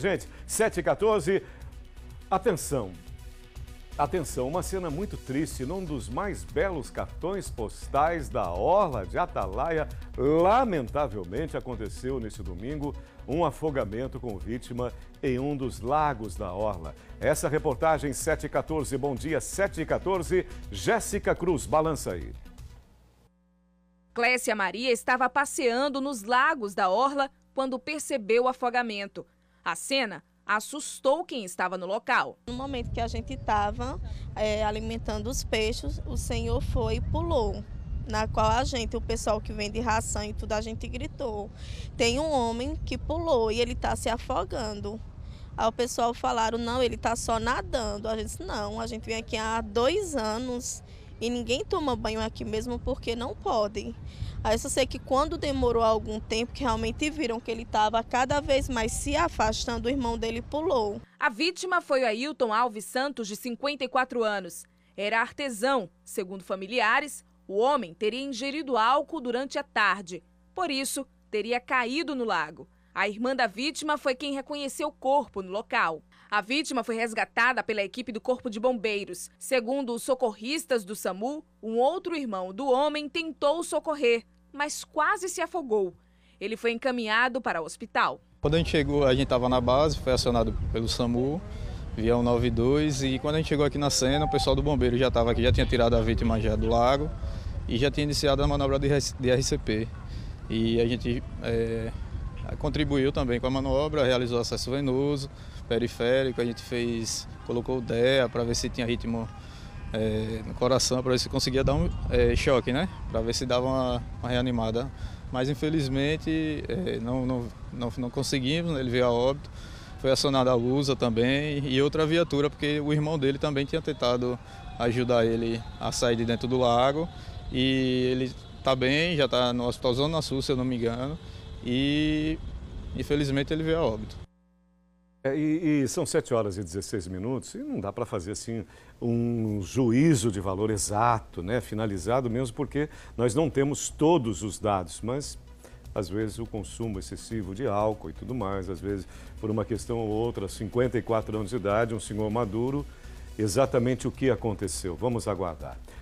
Gente, 7 e 14 atenção. Atenção, uma cena muito triste num dos mais belos cartões postais da Orla de Atalaia. Lamentavelmente aconteceu neste domingo um afogamento com vítima em um dos lagos da Orla. Essa reportagem 7 e 14, bom dia 7 e 14, Jéssica Cruz, balança aí. Clécia Maria estava passeando nos lagos da Orla quando percebeu o afogamento. A cena assustou quem estava no local. No momento que a gente estava é, alimentando os peixes, o senhor foi e pulou. Na qual a gente, o pessoal que vende ração e tudo, a gente gritou. Tem um homem que pulou e ele está se afogando. Aí o pessoal falaram, não, ele está só nadando. A gente disse, não, a gente vem aqui há dois anos e ninguém toma banho aqui mesmo porque não podem. Aí ah, eu só sei que quando demorou algum tempo, que realmente viram que ele estava cada vez mais se afastando, o irmão dele pulou. A vítima foi o Ailton Alves Santos, de 54 anos. Era artesão. Segundo familiares, o homem teria ingerido álcool durante a tarde. Por isso, teria caído no lago. A irmã da vítima foi quem reconheceu o corpo no local. A vítima foi resgatada pela equipe do Corpo de Bombeiros. Segundo os socorristas do SAMU, um outro irmão do homem tentou socorrer, mas quase se afogou. Ele foi encaminhado para o hospital. Quando a gente chegou, a gente estava na base, foi acionado pelo SAMU, via 192, e quando a gente chegou aqui na cena, o pessoal do bombeiro já estava aqui, já tinha tirado a vítima já do lago e já tinha iniciado a manobra de RCP. E a gente é, contribuiu também com a manobra, realizou acesso venoso, periférico, a gente fez, colocou DEA para ver se tinha ritmo é, no coração, para ver se conseguia dar um é, choque, né? Para ver se dava uma, uma reanimada. Mas infelizmente é, não, não, não, não, conseguimos, né? ele veio a óbito. Foi acionada a Lusa também e outra viatura, porque o irmão dele também tinha tentado ajudar ele a sair de dentro do lago. E ele está bem, já está no Hospital Zona Sul, se eu não me engano e infelizmente ele veio a óbito. É, e, e, são 7 horas e 16 minutos e não dá para fazer assim um juízo de valor exato, né? finalizado mesmo, porque nós não temos todos os dados, mas às vezes o consumo excessivo de álcool e tudo mais, às vezes por uma questão ou outra, 54 anos de idade, um senhor maduro, exatamente o que aconteceu. Vamos aguardar.